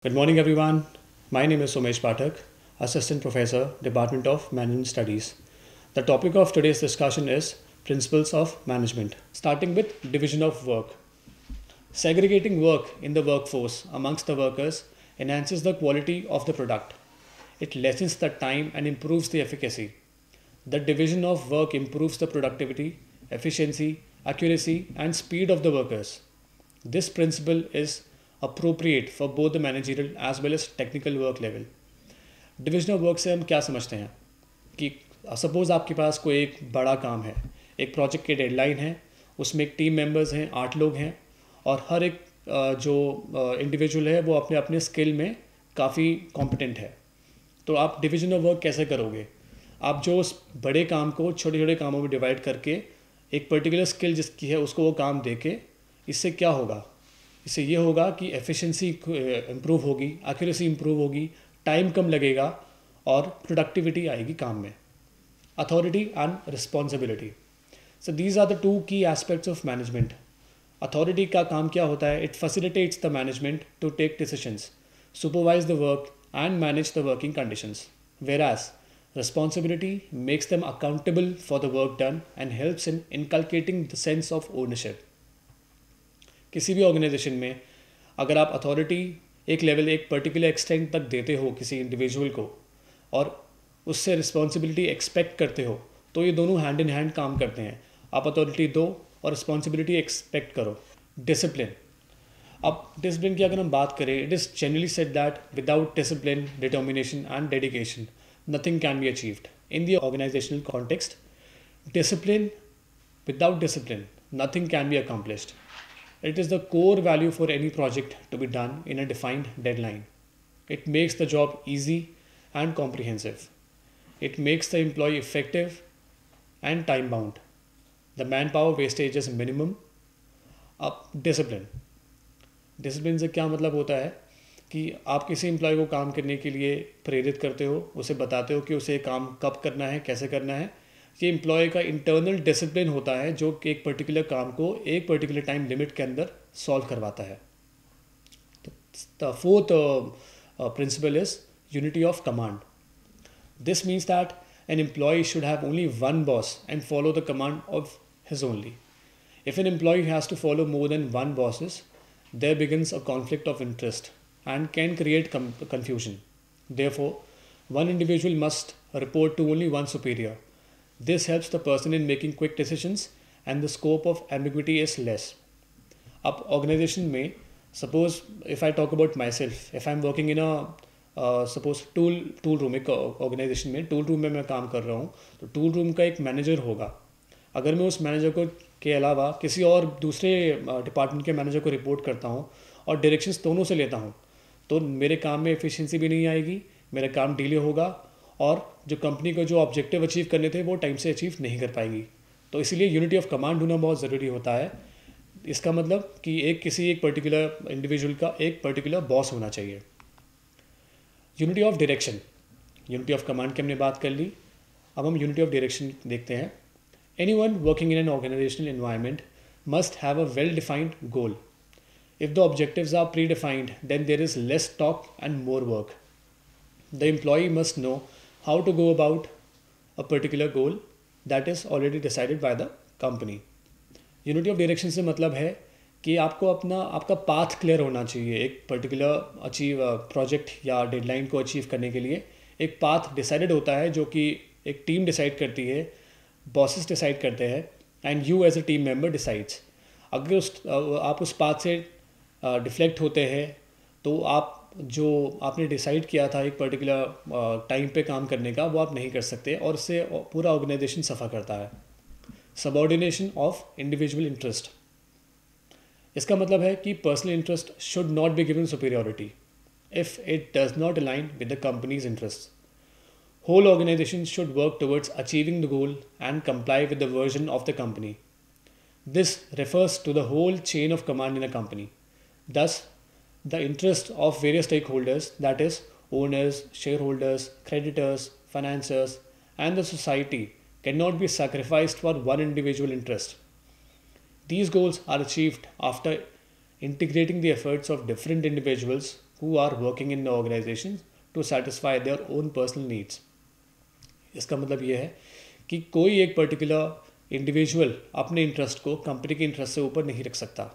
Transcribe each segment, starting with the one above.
Good morning, everyone. My name is Somesh Patak, Assistant Professor, Department of Management Studies. The topic of today's discussion is Principles of Management, starting with division of work. Segregating work in the workforce amongst the workers enhances the quality of the product. It lessens the time and improves the efficacy. The division of work improves the productivity, efficiency, accuracy, and speed of the workers. This principle is appropriate for both the managerial as well as technical work level divisional work से हम क्या समझते हैं कि suppose uh, आपके पास कोई एक बड़ा काम है एक प्रोजेक्ट के डेडलाइन है उसमें एक टीम मेंबर्स हैं आठ लोग हैं और हर एक uh, जो इंडिविजुअल uh, है वो अपने अपने स्किल में काफ़ी कॉम्पिटेंट है तो आप डिविजन ऑफ वर्क कैसे करोगे आप जो उस बड़े काम को छोटे छोटे कामों में डिवाइड करके एक पर्टिकुलर स्किल जिसकी है उसको वो काम दे के इससे क्या होगा इससे ये होगा कि एफिशिएंसी इम्प्रूव होगी एक्यूरेसी इम्प्रूव होगी टाइम कम लगेगा और प्रोडक्टिविटी आएगी काम में authority and responsibility so these are the two key aspects of management authority का काम क्या होता है it facilitates the management to take decisions supervise the work and manage the working conditions whereas responsibility makes them accountable for the work done and helps in inculcating the sense of ownership किसी भी organisation में अगर आप authority एक level एक particular extent तक देते हो किसी इंडिविजुअल को और उससे रिस्पॉन्सिबिलिटी एक्सपेक्ट करते हो तो ये दोनों हैंड इन हैंड काम करते हैं आप अथॉरिटी दो और रिस्पॉन्सिबिलिटी एक्सपेक्ट करो डिसिप्लिन अब डिसिप्लिन की अगर हम बात करें it is generally said that without discipline determination and dedication nothing can be achieved in the organizational context discipline without discipline nothing can be accomplished It is the core value for any project to be done in a defined deadline. It makes the job easy and comprehensive. It makes the employee effective and time bound. The manpower wastage is minimum. up discipline. discipline se kya matlab hota hai कि आप किसी employ को काम करने के लिए प्रेरित करते हो उसे बताते हो कि उसे काम कब करना है कैसे करना है कि एम्प्लॉय का इंटरनल डिसिप्लिन होता है जो कि एक पर्टिकुलर काम को एक पर्टिकुलर टाइम लिमिट के अंदर सॉल्व करवाता है the fourth principle is unity of command this means that an employee should have only one boss and follow the command of his only if an employee has to follow more than one bosses there begins a conflict of interest and can create confusion therefore one individual must report to only one superior This helps the person in making quick decisions and the scope of ambiguity is less. Up organization may suppose if I talk about myself, if I'm working in a suppose tool tool room एक organization में tool room में मैं काम कर रहा हूँ तो tool room का एक मैनेजर होगा अगर मैं उस मैनेजर को के अलावा किसी और दूसरे डिपार्टमेंट के मैनेजर को रिपोर्ट करता हूँ और डायरेक्शंस दोनों से लेता हूँ तो मेरे काम में एफिशिएंसी भी नहीं आएगी मेरा काम डिले होगा और जो कंपनी को जो ऑब्जेक्टिव अचीव करने थे वो टाइम से अचीव नहीं कर पाएंगी तो इसीलिए यूनिटी ऑफ कमांड होना बहुत ज़रूरी होता है इसका मतलब कि एक किसी एक पर्टिकुलर इंडिविजुअल का एक पर्टिकुलर बॉस होना चाहिए unity of direction unity of command की हमने बात कर ली अब हम यूनिटी ऑफ डायरेक्शन देखते हैं any one working in an organizational environment must have a well defined goal if the objective are pre defined then there is less talk and more work the employee must know how to go about a particular goal that is already decided by the company Unity of direction से मतलब है कि आपको अपना आपका path clear होना चाहिए एक पर्टिकुलर अचीव project या deadline को achieve करने के लिए एक path decided होता है जो कि एक team decide करती है bosses decide करते हैं and you as a team member decides. अगर उस आप उस path से deflect होते हैं तो आप जो आपने डिसाइड किया था एक पर्टिकुलर टाइम पे काम करने का वो आप नहीं कर सकते और इससे पूरा ऑर्गेनाइजेशन सफा करता है सबॉर्डिनेशन ऑफ इंडिविजुअल इंटरेस्ट इसका मतलब है कि personal interest should not be given superiority if it does not align with the company's interest whole organization should work towards achieving the goal and comply with the version of the company this refers to the whole chain of command in a company thus the interest of various stakeholders, that is, owners, shareholders, creditors, financiers, and the society, cannot be sacrificed for one individual interest. These goals are achieved after integrating the efforts of different individuals who are working in the organization to satisfy their own personal needs. इसका मतलब ये है कि कोई एक particular individual अपने interest को company के इंटरेस्ट से ऊपर नहीं रख सकता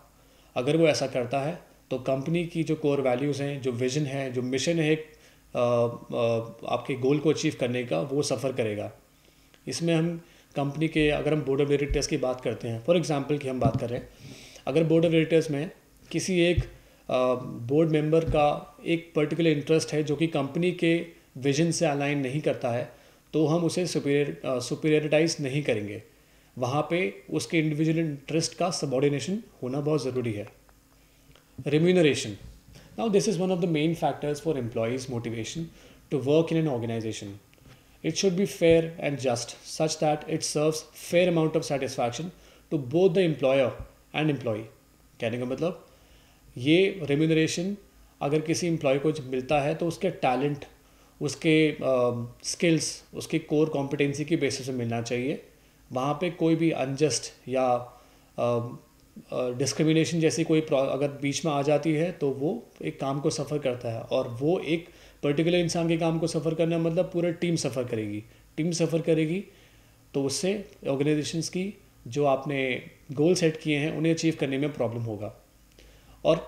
अगर वो ऐसा करता है तो कंपनी की जो कोर वैल्यूज़ हैं जो विजन है जो मिशन है आपके गोल को अचीव करने का वो सफ़र करेगा इसमें हम कंपनी के अगर हम बोर्ड ऑफ डायरेक्टर्स की बात करते हैं फॉर एग्जांपल की हम बात करें अगर बोर्ड ऑफ डायरेक्टर्स में किसी एक बोर्ड मेंबर का एक पर्टिकुलर इंटरेस्ट है जो कि कंपनी के विजन से अलाइन नहीं करता है तो हम उसे सुपीरियर सुपीरियरिटाइज नहीं करेंगे वहाँ पे उसके इंडिविजुअल इंटरेस्ट का सबॉर्डिनेशन होना बहुत ज़रूरी है Remuneration. Now, this is one of the main factors for employees' motivation to work in an organization. It should be fair and just, such that it serves fair amount of satisfaction to both the employer and employee. कहने का मतलब ये remuneration अगर किसी employ को मिलता है तो उसके टैलेंट उसके स्किल्स uh, उसकी कोर कॉम्पिटेंसी की बेसिस पे मिलना चाहिए वहाँ पे कोई भी अनजस्ट या uh, डिस्क्रिमिनेशन जैसी कोई अगर बीच में आ जाती है तो वो एक काम को सफ़र करता है और वो एक पर्टिकुलर इंसान के काम को सफ़र करना मतलब पूरा टीम सफ़र करेगी टीम सफ़र करेगी तो उससे ऑर्गेनाइजेशंस की जो आपने गोल सेट किए हैं उन्हें अचीव करने में प्रॉब्लम होगा और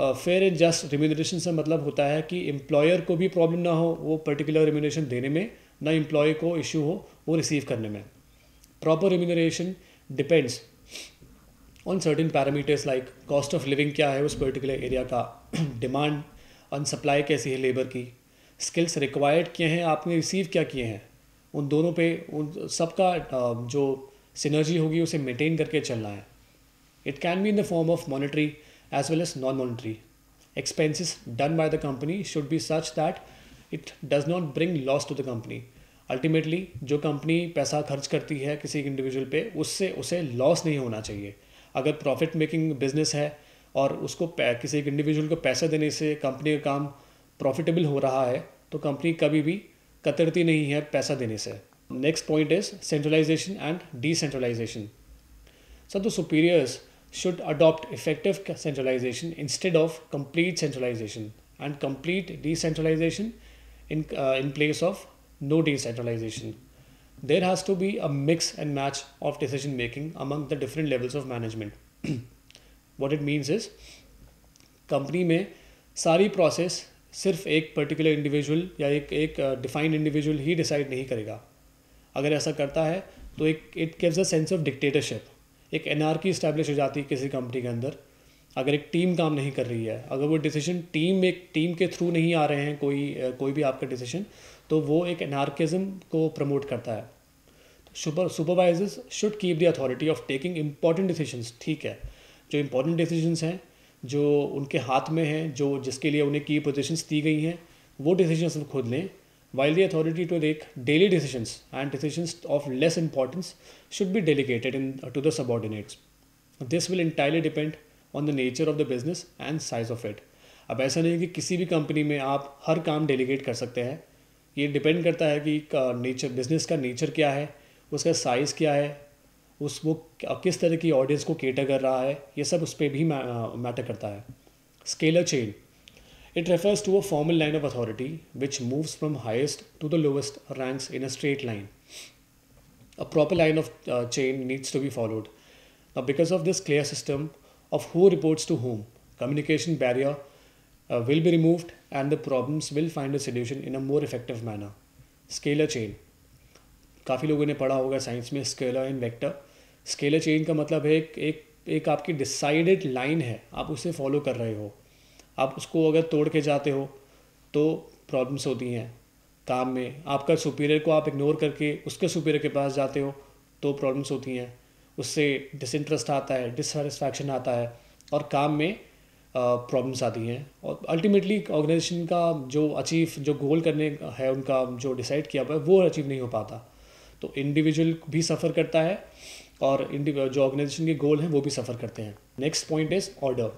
फेयर एंड जस्ट रिम्यूनरेशन से मतलब होता है कि एम्प्लॉयर को भी प्रॉब्लम ना हो वो पर्टिकुलर रिम्यूनरेशन देने में ना एम्प्लॉय को इशू हो वो रिसीव करने में proper remuneration depends on certain parameters like cost of living क्या है उस पर्टिकुलर एरिया का डिमांड ऑन सप्लाई कैसी है लेबर की स्किल्स रिक्वायर्ड किए हैं आपने रिसीव क्या किए हैं उन दोनों पे उन सबका जो सिनर्जी होगी उसे मेंटेन करके चलना है it can be in the form of monetary as well as non monetary expenses done by the company should be such that it does not bring loss to the company ultimately जो company पैसा खर्च करती है किसी individual पे उससे उसे loss नहीं होना चाहिए अगर प्रॉफिट मेकिंग बिजनेस है और उसको किसी एक इंडिविजुअल को पैसा देने से कंपनी का काम प्रॉफिटेबल हो रहा है तो कंपनी कभी भी कतरती नहीं है पैसा देने से next point is centralization and decentralization sir the superiors should adopt effective centralization instead of complete centralization and complete decentralization in in place of no decentralization there has to be a mix and match of decision making among the different levels of management what it means is company में सारी process सिर्फ एक particular individual या एक एक defined uh, individual ही decide नहीं करेगा अगर ऐसा करता है तो एक it gives a sense of dictatorship एक की इस्टेब्लिश हो जाती है किसी कंपनी के अंदर अगर एक टीम काम नहीं कर रही है अगर वो डिसीजन टीम एक टीम के थ्रू नहीं आ रहे हैं कोई uh, कोई भी आपका डिसीजन तो वो एक एनार्किज्म को प्रमोट करता है तो supervisors should keep the authority of taking important decisions ठीक है जो इंपॉर्टेंट डिसीजंस हैं जो उनके हाथ में हैं जो जिसके लिए उन्हें की पोजिशंस दी गई हैं वो डिसीजंस वो खुद लें while the authority to take daily decision and decision of less importance should be delegated into the subordinates this will entirely depend on the nature of the business and size of it अब ऐसा नहीं है कि किसी भी company में आप हर काम डेलीगेट कर सकते हैं ये डिपेंड करता है कि नेचर बिजनेस का नेचर क्या है उसका साइज़ क्या है उस वो किस तरह की ऑडियंस को केटर कर रहा है ये सब उस पर भी मैटर करता है scalar chain it refers to a formal line of authority which moves from highest to the lowest ranks in a straight line a proper line of chain needs to be followed because of this clear system of who reports to whom communication barrier will be removed and the problems will find a solution in a more effective manner. Scalar chain. काफ़ी लोगों ने पढ़ा होगा science में scalar and vector scalar chain का मतलब है एक एक एक आपकी डिसाइडेड लाइन है आप उसे फॉलो कर रहे हो आप उसको अगर तोड़ के जाते हो तो प्रॉब्लम्स होती हैं काम में आपका सुपीरियर को आप इग्नोर करके उसके सुपीरियर के पास जाते हो तो प्रॉब्लम्स होती हैं उससे डिसइंटरेस्ट आता है डिससेटिस्फैक्शन आता है और काम में प्रॉब्लम्स आती हैं और अल्टीमेटली ऑर्गेनाइजेशन का जो अचीव जो गोल करने है उनका जो डिसाइड किया हुआ है वो अचीव नहीं हो पाता तो इंडिविजुअल भी सफ़र करता है और जो ऑर्गेनाइजेशन के गोल हैं वो भी सफ़र करते हैं नेक्स्ट पॉइंट इज ऑर्डर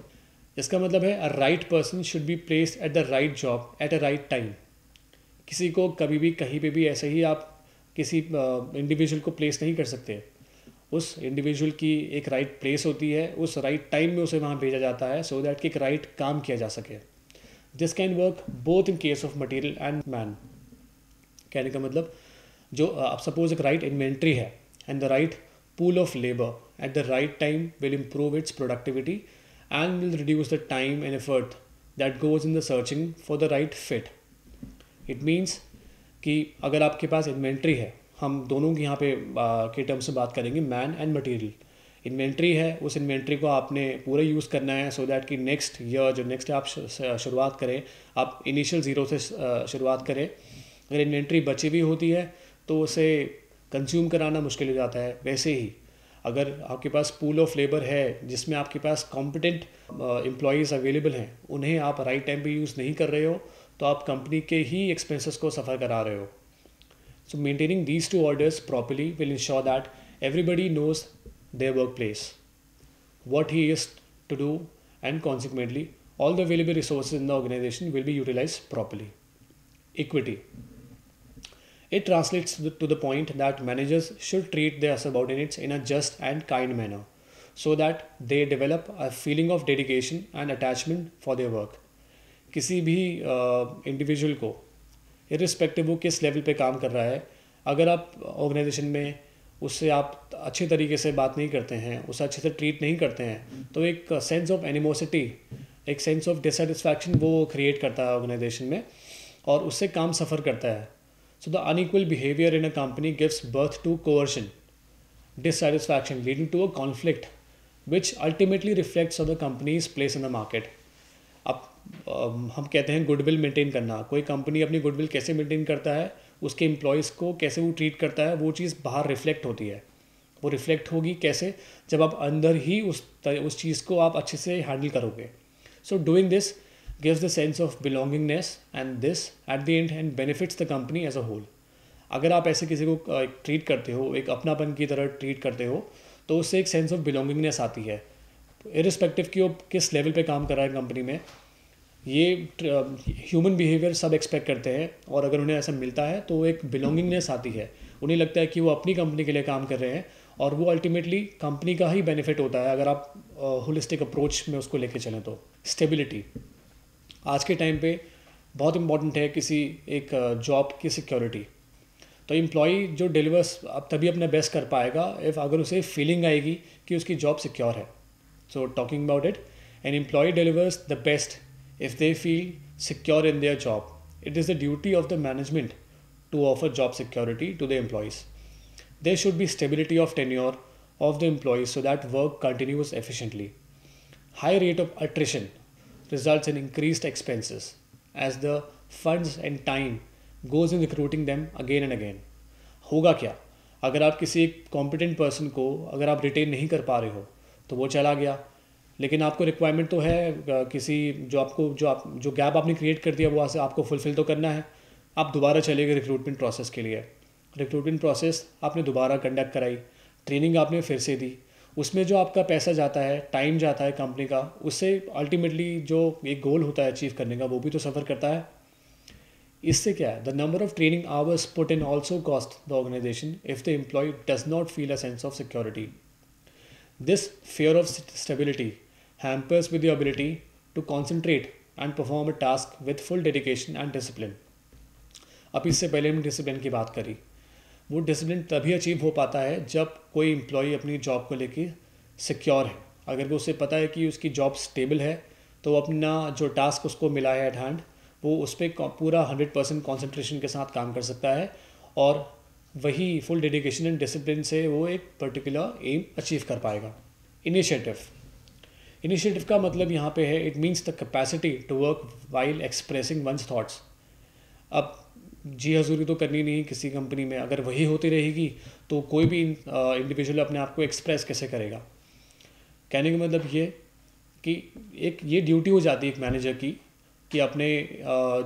इसका मतलब है a right person should be place at the right job at a right time किसी को कभी भी कहीं पे भी ऐसे ही आप किसी इंडिविजुअल को प्लेस नहीं कर सकते उस इंडिविजुअल की एक राइट right प्लेस होती है उस राइट right टाइम में उसे वहाँ भेजा जाता है सो so दैट कि एक राइट right काम किया जा सके this can work both in case of material and man कहने का मतलब जो आप सपोज एक राइट इन्वेंट्री है and the right pool of labour at the right time will improve its productivity and will reduce the time and effort that goes in the searching for the right fit it means कि अगर आपके पास inventory है हम दोनों की यहाँ पे के टर्म से बात करेंगे मैन एंड मटेरियल इन्वेंट्री है उस इन्वेंट्री को आपने पूरा यूज़ करना है सो so दैट कि नेक्स्ट ईयर जो नेक्स्ट आप शुरुआत करें आप इनिशियल ज़ीरो से शुरुआत करें अगर इन्वेंट्री बची हुई होती है तो उसे कंज्यूम कराना मुश्किल हो जाता है वैसे ही अगर आपके पास पूल ऑफ लेबर है जिसमें आपके पास कॉम्पिटेंट एम्प्लॉयज़ अवेलेबल हैं उन्हें आप राइट टाइम पे यूज़ नहीं कर रहे हो तो आप कंपनी के ही एक्सपेंसेस को सफ़र करा रहे हो So maintaining these two orders properly will ensure that everybody knows their workplace, what he is to do, and consequently, all the available resources in the organization will be utilized properly. Equity. It translates to the point that managers should treat their subordinates in a just and kind manner so that they develop a feeling of dedication and attachment for their work. किसी भी individual uh, को irrespective वो किस level पे काम कर रहा है अगर आप ऑर्गेनाइजेशन में उससे आप अच्छे तरीके से बात नहीं करते हैं उसे अच्छे से ट्रीट नहीं करते हैं तो एक सेंस ऑफ एनिमोसिटी एक सेंस ऑफ डिसटिस्फैक्शन वो क्रिएट करता है ऑर्गेनाइजेशन में और उससे काम सफ़र करता है so the unequal behaviour in a company gives birth to coercion dissatisfaction leading to a conflict which ultimately reflects on the company's place in the market हम कहते हैं गुडविल मेंटेन करना कोई कंपनी अपनी गुडविल कैसे maintain करता है उसके एम्प्लॉयज़ को कैसे वो ट्रीट करता है वो चीज़ बाहर रिफ्लेक्ट होती है वो रिफ्लेक्ट होगी कैसे जब आप अंदर ही उस उस चीज़ को आप अच्छे से हैंडल करोगे so doing this gives the sense of belongingness and this at the end end benefits the company as a whole अगर आप ऐसे किसी को ट्रीट करते हो एक अपनापन की तरह ट्रीट करते हो तो उससे एक सेंस ऑफ बिलोंगिंगनेस आती है इरिस्पेक्टिव कि वो किस लेवल पे काम कर रहा है कंपनी में ये ह्यूमन बिहेवियर सब एक्सपेक्ट करते हैं और अगर उन्हें ऐसा मिलता है तो एक बिलोंगिंगनेस आती है उन्हें लगता है कि वो अपनी कंपनी के लिए काम कर रहे हैं और वो अल्टीमेटली कंपनी का ही बेनिफिट होता है अगर आप होलिस्टिक अप्रोच में उसको लेके चलें तो स्टेबिलिटी आज के टाइम पे बहुत इंपॉर्टेंट है किसी एक जॉब की सिक्योरिटी तो एम्प्लॉय जो डिलीवर्स अब तभी अपना बेस्ट कर पाएगा इफ़ अगर उसे फीलिंग आएगी कि उसकी जॉब सिक्योर है so talking about it an employee delivers the best if they feel secure in their job. It is the duty of the management to offer job security to the employees. There should be stability of tenure of the employees so that work continues efficiently. High rate of attrition results in increased expenses as the funds and time goes in recruiting them again and again. होगा क्या अगर आप किसी एक competent person को अगर आप retain नहीं कर पा रहे हो तो वो चला गया लेकिन आपको रिक्वायरमेंट तो है किसी जो आपको जो आप जो गैप आपने क्रिएट कर दिया वो आपको फुलफ़िल तो करना है आप दोबारा चले गए रिक्रूटमेंट प्रोसेस के लिए रिक्रूटमेंट प्रोसेस आपने दोबारा कंडक्ट कराई ट्रेनिंग आपने फिर से दी उसमें जो आपका पैसा जाता है टाइम जाता है कंपनी का उससे अल्टीमेटली जो एक गोल होता है अचीव करने का वो भी तो सफ़र करता है इससे क्या है the number of training hours put in also cost the organization if the employee does not feel a sense of security this fear of stability hampers with the ability to concentrate and perform a task with full dedication and discipline अब इससे पहले हम discipline की बात करी वो discipline तभी achieve हो पाता है जब कोई एम्प्लॉई अपनी जॉब को लेके सिक्योर है अगर वो उसे पता है कि उसकी जॉब स्टेबल है तो वो अपना जो टास्क उसको मिला है एट हैंड वो उस पर पूरा हंड्रेड परसेंट कॉन्सेंट्रेशन के साथ काम कर सकता है और वही फुल डेडिकेशन एंड डिसिप्लिन से वो एक पर्टिकुलर एम अचीव कर पाएगा इनिशिएटिव इनिशिएटिव का मतलब यहाँ पे है it means the capacity to work while expressing one's thoughts अब जी हजूरी हाँ, तो करनी नहीं किसी कंपनी में अगर वही होती रहेगी तो कोई भी इंडिविजुअल अपने आप को एक्सप्रेस कैसे करेगा कहने का मतलब ये कि एक ये ड्यूटी हो जाती है एक मैनेजर की कि अपने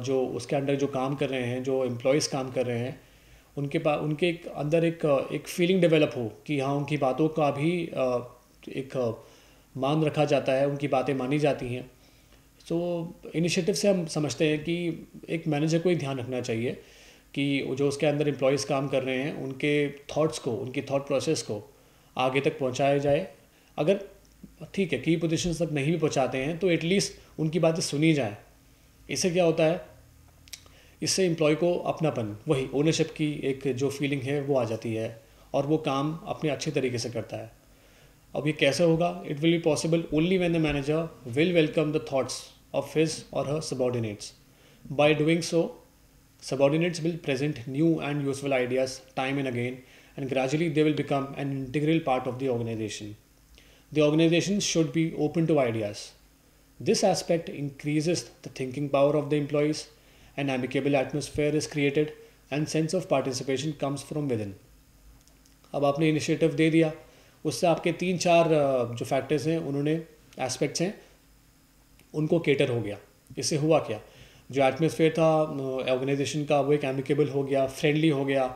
जो उसके अंडर जो काम कर रहे हैं जो एम्प्लॉयज़ काम कर रहे हैं उनके पास उनके एक अंदर एक एक फीलिंग डेवलप हो कि हाँ उनकी बातों का भी एक मान रखा जाता है उनकी बातें मानी जाती हैं सो इनिशिएटिव से हम समझते हैं कि एक मैनेजर को ही ध्यान रखना चाहिए कि जो उसके अंदर एम्प्लॉयज़ काम कर रहे हैं उनके थॉट्स को उनकी थॉट प्रोसेस को आगे तक पहुंचाया जाए अगर ठीक है की पोजिशन तक नहीं भी पहुँचाते हैं तो एटलीस्ट उनकी बातें सुनी जाए इससे क्या होता है इससे एम्प्लॉय को अपनापन वही ओनरशिप की एक जो फीलिंग है वो आ जाती है और वो काम अपने अच्छे तरीके से करता है अब ये कैसे होगा it will be possible only when the manager will welcome the thoughts of his or her subordinates by doing so subordinates will present new and useful ideas time and again and gradually they will become an integral part of the organization the organization should be open to ideas this aspect increases the thinking power of the employees and amicable atmosphere is created and sense of participation comes from within अब आपने initiative दे दिया उससे आपके तीन चार जो factors हैं उन्होंने एस्पेक्ट्स हैं उनको केटर हो गया इससे हुआ क्या जो एटमोसफेयर था ऑर्गेनाइजेशन का वो एक एमिकेबल हो गया फ्रेंडली हो गया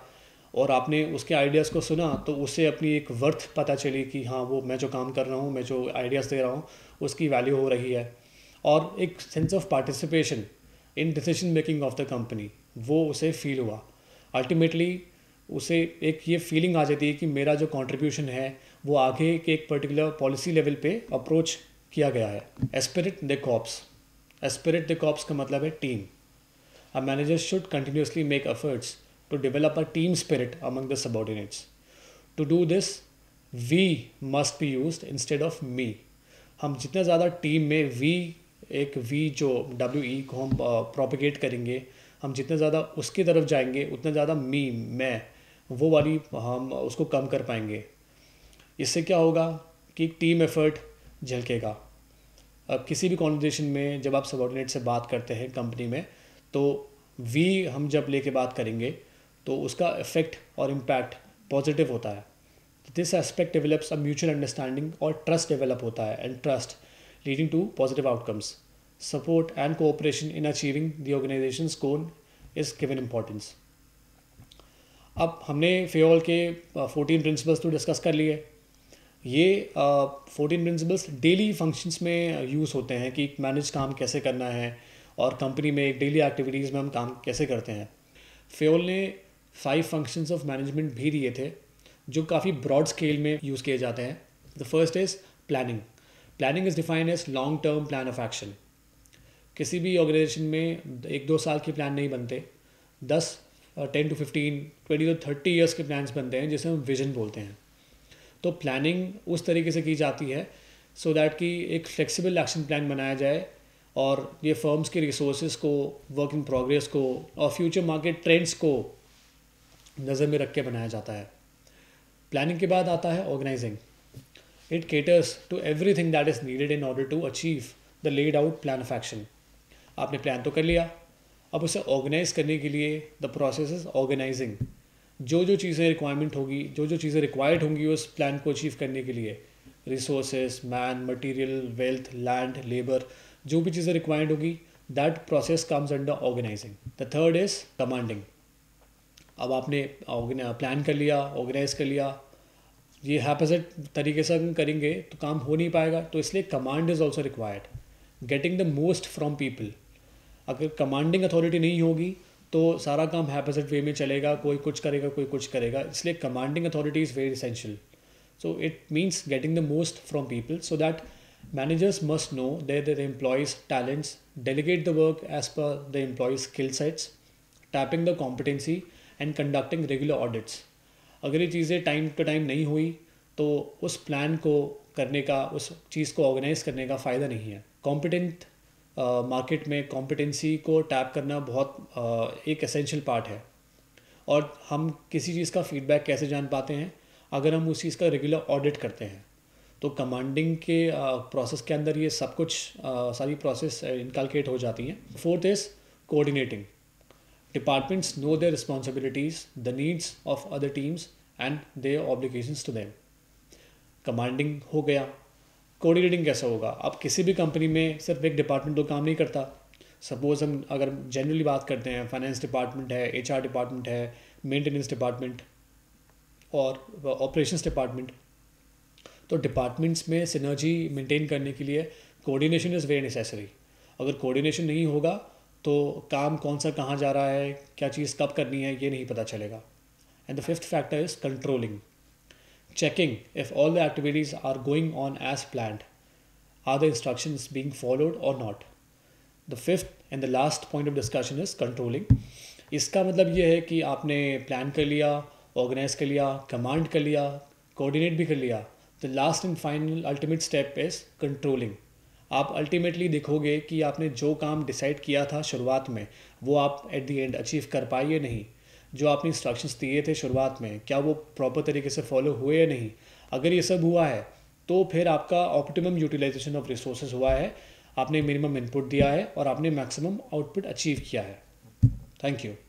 और आपने उसके आइडियाज़ को सुना तो उसे अपनी एक वर्थ पता चली कि हाँ वो मैं जो काम कर रहा हूँ मैं जो आइडियाज़ दे रहा हूँ उसकी वैल्यू हो रही है और एक sense of participation in decision making of the company वो उसे फील हुआ अल्टीमेटली उसे एक ये फीलिंग आ जाती है कि मेरा जो कॉन्ट्रीब्यूशन है वो आगे के एक पर्टिकुलर पॉलिसी लेवल पे अप्रोच किया गया है esprit de corps esprit de corps का मतलब है team a manager should continuously make efforts to develop a team spirit among the subordinates to do this we must be use instead of me हम जितना ज़्यादा team में we एक we जो W E e को हम propagate uh, करेंगे हम जितना ज़्यादा उसकी तरफ जाएंगे उतना ज़्यादा मी मैं वो वाली हम उसको कम कर पाएंगे इससे क्या होगा कि टीम एफर्ट झलकेगा अब किसी भी कॉन्वर्जेशन में जब आप सबॉर्डिनेट से बात करते हैं कंपनी में तो वी हम जब लेके बात करेंगे तो उसका इफेक्ट और इम्पैक्ट पॉजिटिव होता है this aspect develops a mutual understanding और ट्रस्ट डेवलप होता है and trust leading to positive outcomes support and cooperation in achieving the organization goal is given importance अब हमने फेवल के फोर्टीन प्रिंसिपल्स तो डिस्कस कर लिए ये फोर्टीन प्रिंसिपल्स डेली फंक्शंस में यूज़ होते हैं कि मैनेज काम कैसे करना है और कंपनी में एक डेली एक्टिविटीज़ में हम काम कैसे करते हैं फेवल ने फाइव फंक्शंस ऑफ मैनेजमेंट भी दिए थे जो काफ़ी ब्रॉड स्केल में यूज़ किए जाते हैं the first is planning planning is defined as long term plan of action किसी भी ऑर्गेनाइजेशन में एक दो साल के प्लान नहीं बनते दस ten to fifteen twenty to thirty years के प्लान्स बनते हैं जिसे हम विजन बोलते हैं तो प्लानिंग उस तरीके से की जाती है सो so दैट कि एक फ्लेक्सिबल एक्शन प्लान बनाया जाए और ये फर्म्स के रिसोर्स को वर्क इन प्रोग्रेस को और फ्यूचर मार्केट ट्रेंड्स को नज़र में रख के बनाया जाता है प्लानिंग के बाद आता है organizing it caters to everything that is needed in order to achieve the laid out plan of action आपने प्लान तो कर लिया अब उसे ऑर्गेनाइज करने के लिए द प्रोसेस इज ऑर्गेनाइजिंग जो जो चीज़ें रिक्वायरमेंट होगी जो जो चीज़ें रिक्वायर्ड होंगी उस प्लान को अचीव करने के लिए resources man material wealth land labour जो भी चीज़ें रिक्वायर्ड होगी that process comes under organizing the third is commanding अब आपने प्लान कर लिया ऑर्गेनाइज कर लिया ये हैपेसेट तरीके से करेंगे तो काम हो नहीं पाएगा तो इसलिए command is also required getting the most from people अगर कमांडिंग अथॉरिटी नहीं होगी तो सारा काम हैपसेट वे में चलेगा कोई कुछ करेगा कोई कुछ करेगा इसलिए commanding authority is very essential so it means getting the most from people so that managers must know their their employees' talents delegate the work as per the employees' skill sets tapping the competency and conducting regular audits अगर ये चीज़ें time to time नहीं हुई तो उस plan को करने का उस चीज़ को ऑर्गेनाइज करने का फ़ायदा नहीं है कॉम्पिटेंट मार्केट में कॉम्पिटेंसी को टैप करना बहुत एक एसेंशियल पार्ट है और हम किसी चीज़ का फीडबैक कैसे जान पाते हैं अगर हम उस चीज़ का रेगुलर ऑडिट करते हैं तो कमांडिंग के प्रोसेस के अंदर ये सब कुछ सारी प्रोसेस इनकालकेट हो जाती हैं fourth is coordinating departments know their responsibilities the needs of other teams and their obligation to them commanding हो गया कोऑर्डिनेटिंग कैसा होगा आप किसी भी कंपनी में सिर्फ एक डिपार्टमेंट तो काम नहीं करता सपोज़ हम अगर जनरली बात करते हैं फाइनेंस डिपार्टमेंट है एच डिपार्टमेंट है मेंटेनेंस डिपार्टमेंट और ऑपरेशंस डिपार्टमेंट तो डिपार्टमेंट्स में सिनर्जी मेंटेन करने के लिए कोऑर्डिनेशन इज़ वेरी नेसेसरी अगर कोऑर्डिनेशन नहीं होगा तो काम कौन सा कहाँ जा रहा है क्या चीज़ कब करनी है ये नहीं पता चलेगा and the fifth factor is controlling checking if all the activities are going on as planned. Are the instructions being followed or not? The fifth and the last point of discussion is controlling. इसका मतलब ये है कि आपने plan कर लिया organise कर लिया कमांड कर लिया कोऑर्डिनेट भी कर लिया the last and final ultimate step is controlling आप अल्टीमेटली देखोगे कि आपने जो काम डिसाइड किया था शुरुआत में वो आप एट दी एंड अचीव कर पाए या नहीं जो आपने इंस्ट्रक्शंस दिए थे शुरुआत में क्या वो प्रॉपर तरीके से फॉलो हुए या नहीं अगर ये सब हुआ है तो फिर आपका ऑप्टिमम यूटिलाइजेशन ऑफ रिसोर्सेज हुआ है आपने मिनिमम इनपुट दिया है और आपने मैक्सिमम आउटपुट अचीव किया है थैंक यू